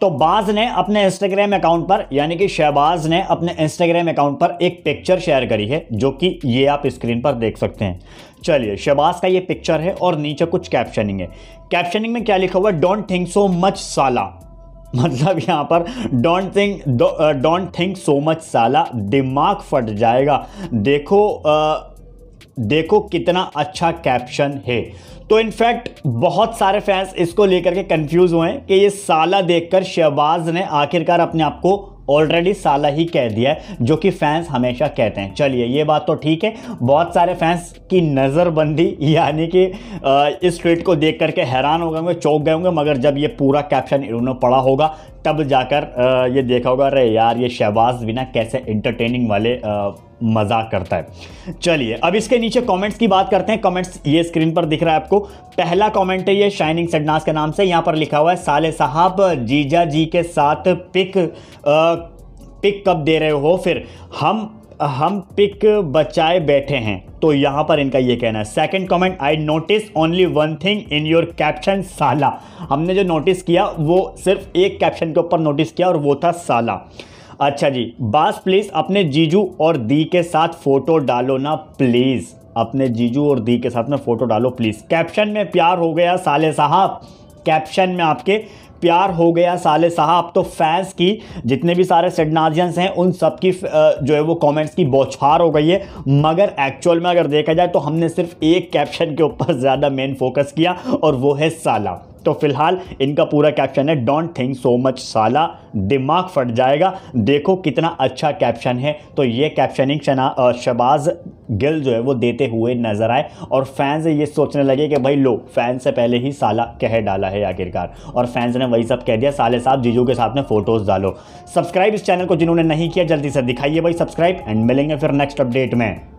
तो बाज ने अपने इंस्टाग्राम अकाउंट पर यानी कि शहबाज ने अपने इंस्टाग्राम अकाउंट पर एक पिक्चर शेयर करी है जो कि ये आप स्क्रीन पर देख सकते हैं चलिए शहबाज का ये पिक्चर है और नीचे कुछ कैप्शनिंग है कैप्शनिंग में क्या लिखा हुआ है डोंट थिंक सो मच साला मतलब यहाँ पर don't think don't think so much साला दिमाग फट जाएगा देखो आ, uh, देखो कितना अच्छा कैप्शन है तो इनफैक्ट बहुत सारे फैंस इसको लेकर के कंफ्यूज हुए हैं कि ये साला देखकर शहबाज ने आखिरकार अपने आप को ऑलरेडी साला ही कह दिया है जो कि फैंस हमेशा कहते हैं चलिए ये बात तो ठीक है बहुत सारे फैंस की नज़रबंदी यानी कि इस ट्वीट को देख करके हैरान हो गए होंगे चौंक गए होंगे मगर जब ये पूरा कैप्शन इन्होंने पढ़ा होगा तब जाकर ये देखा होगा अरे यार ये शहबाज बिना कैसे इंटरटेनिंग वाले मजाक करता है चलिए अब इसके नीचे कमेंट्स की बात करते हैं कमेंट्स ये स्क्रीन पर दिख रहा है आपको पहला कमेंट है ये शाइनिंग सडनास के नाम से यहां पर लिखा हुआ है साले साहब जीजा जी के साथ पिक आ, पिक कब दे रहे हो फिर हम हम पिक बचाए बैठे हैं तो यहां पर इनका ये कहना है second comment I notice only one thing in your caption साला हमने जो नोटिस किया वो सिर्फ एक कैप्शन के ऊपर नोटिस किया और वो था साला अच्छा जी बास प्लीज़ अपने जीजू और दी के साथ फ़ोटो डालो ना प्लीज़ अपने जीजू और दी के साथ में फ़ोटो डालो प्लीज़ कैप्शन में प्यार हो गया साले साहब कैप्शन में आपके प्यार हो गया साले साहब तो फैंस की जितने भी सारे सेडनाजियंस हैं उन सब की जो है वो कमेंट्स की बौछार हो गई है मगर एक्चुअल में अगर देखा जाए तो हमने सिर्फ एक कैप्शन के ऊपर ज़्यादा मेन फोकस किया और वो है साला तो फिलहाल इनका पूरा कैप्शन है डोंट थिंक सो मच साला दिमाग फट जाएगा देखो कितना अच्छा कैप्शन है तो ये कैप्शनिंग शबाज गिल जो है वो देते हुए नजर आए और फैंस ये सोचने लगे कि भाई लो फैंस से पहले ही साला कह डाला है आखिरकार और फैंस ने वही सब कह दिया साले साहब जीजू के साथ में फोटोज़ डालो सब्सक्राइब इस चैनल को जिन्होंने नहीं किया जल्दी से दिखाइए भाई सब्सक्राइब एंड मिलेंगे फिर नेक्स्ट अपडेट में